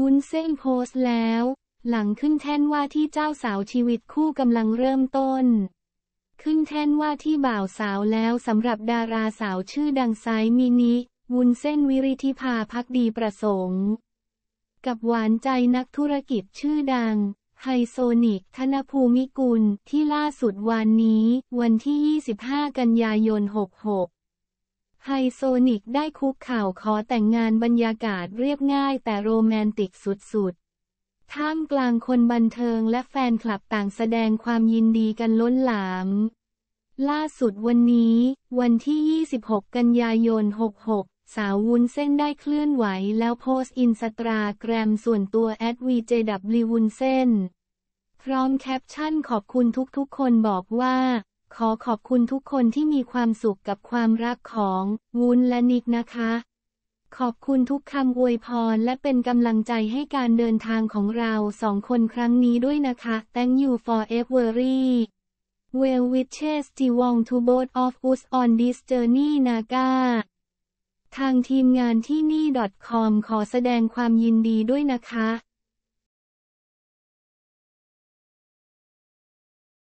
วุ้นเส้นโพสต์แล้ว หลังขึ้นแท่นว่าที่เจ้าสาวชีวิตคู่กำลังเริ่มต้น ขึ้นแท่นว่าที่บ่าวสาวแล้วสำหรับดาราสาวชื่อดังไซมินิ วุ้นเส้นวิริธิภาพักดีประสงค์ กับหวานใจนักธุรกิจชื่อดัง ไฮโซนิกธนภูมิกุลที่ล่าสุดวันนี้ วันที่ 25 กันยายน66ไฮโซนิกได้คุกข่าวขอแต่งงานบรรยากาศเรียบง่ายแต่โรแมนติกสุดๆ ท่ามกลางคนบันเทิงและแฟนคลับต่างแสดงความยินดีกันล้นหลาม ล่าสุดวันนี้ วันที่ 26 กันยายน 66 สาววุ้นเส้นได้เคลื่อนไหว แล้วโพสต์อินสตาแกรมส่วนตัวแอดวีเจดับลีวุ้นเส้น พร้อมแคปชั่นขอบคุณทุกๆคนบอกว่าขอขอบคุณทุกคนที่มีความสุขกับความรักของ วุ้นและนิกนะคะ ขอบคุณทุกคำอวยพร และเป็นกำลังใจให้การเดินทางของเราสองคนครั้งนี้ด้วยนะคะ Thank you for every well wishes to wong to both of us on this journey Naga ทางทีมงานที่นี่ .com ขอแสดงความยินดีด้วยนะคะ